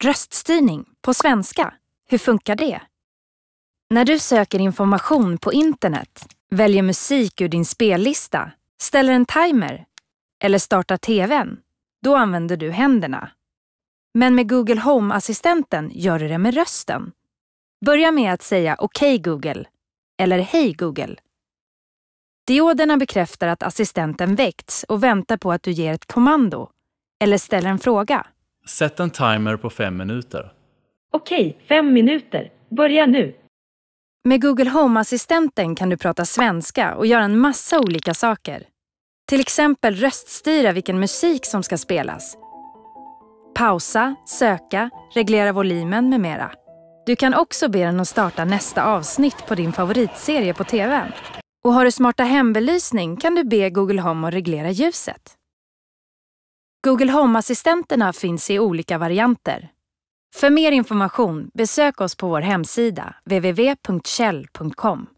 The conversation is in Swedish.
Röststyrning på svenska, hur funkar det? När du söker information på internet, väljer musik ur din spellista, ställer en timer eller startar TVn, då använder du händerna. Men med Google Home-assistenten gör du det med rösten. Börja med att säga Okej okay, Google eller Hej Google. Dioderna bekräftar att assistenten väckts och väntar på att du ger ett kommando eller ställer en fråga. Sätt en timer på fem minuter. Okej, fem minuter. Börja nu. Med Google Home-assistenten kan du prata svenska och göra en massa olika saker. Till exempel röststyra vilken musik som ska spelas. Pausa, söka, reglera volymen med mera. Du kan också be den att starta nästa avsnitt på din favoritserie på TVn. Och har du smarta hembelysning kan du be Google Home att reglera ljuset. Google Home-assistenterna finns i olika varianter. För mer information besök oss på vår hemsida www.kjell.com.